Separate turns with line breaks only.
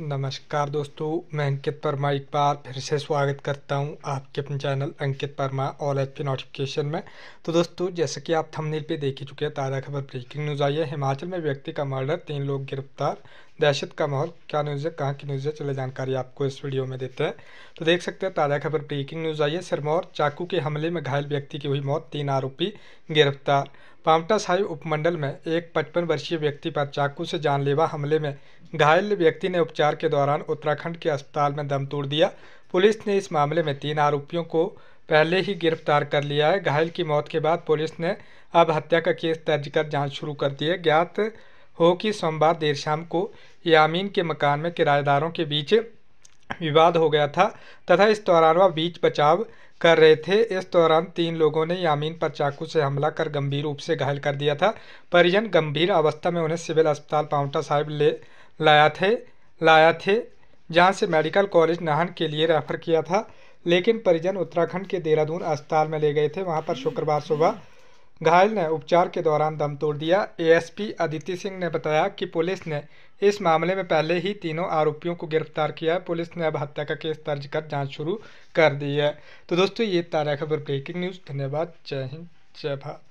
नमस्कार दोस्तों मैं अंकित परमा एक बार फिर से स्वागत करता हूं आपके अपने चैनल अंकित वर्मा ऑल एच पी नोटिफिकेशन में तो दोस्तों जैसे कि आप थंबनेल पे देख ही चुके हैं ताज़ा खबर ब्रेकिंग न्यूज़ आई है हिमाचल में व्यक्ति का मर्डर तीन लोग गिरफ्तार दहशत का माहौल क्या न्यूज़ है कहाँ की न्यूज़ है चले जानकारी आपको इस वीडियो में देते हैं तो देख सकते हैं ताज़ा खबर ब्रेकिंग न्यूज़ आई है सिरमौर चाकू के हमले में घायल व्यक्ति की हुई मौत तीन आरोपी गिरफ्तार पामटा साहिब उपमंडल में एक पचपन वर्षीय व्यक्ति पर चाकू से जानलेवा हमले में घायल व्यक्ति ने उपचार के दौरान उत्तराखंड के अस्पताल में दम तोड़ दिया पुलिस ने इस मामले में तीन आरोपियों को पहले ही गिरफ्तार कर लिया है घायल की मौत के बाद पुलिस ने अब हत्या का केस दर्ज कर जांच शुरू कर दी है ज्ञात हो कि सोमवार देर शाम को यामीन के मकान में किराएदारों के बीच विवाद हो गया था तथा इस दौरान वह बीच बचाव कर रहे थे इस दौरान तीन लोगों ने यामीन पर चाकू से हमला कर गंभीर रूप से घायल कर दिया था परिजन गंभीर अवस्था में उन्हें सिविल अस्पताल पाउंटा साहिब ले लाया थे लाया थे जहां से मेडिकल कॉलेज नाहन के लिए रेफर किया था लेकिन परिजन उत्तराखंड के देहरादून अस्पताल में ले गए थे वहाँ पर शुक्रवार सुबह घायल ने उपचार के दौरान दम तोड़ दिया एएसपी अदिति सिंह ने बताया कि पुलिस ने इस मामले में पहले ही तीनों आरोपियों को गिरफ्तार किया है पुलिस ने अब हत्या का केस दर्ज कर जांच शुरू कर दी है तो दोस्तों ये तारा खबर ब्रेकिंग न्यूज़ धन्यवाद जय हिंद जय भारत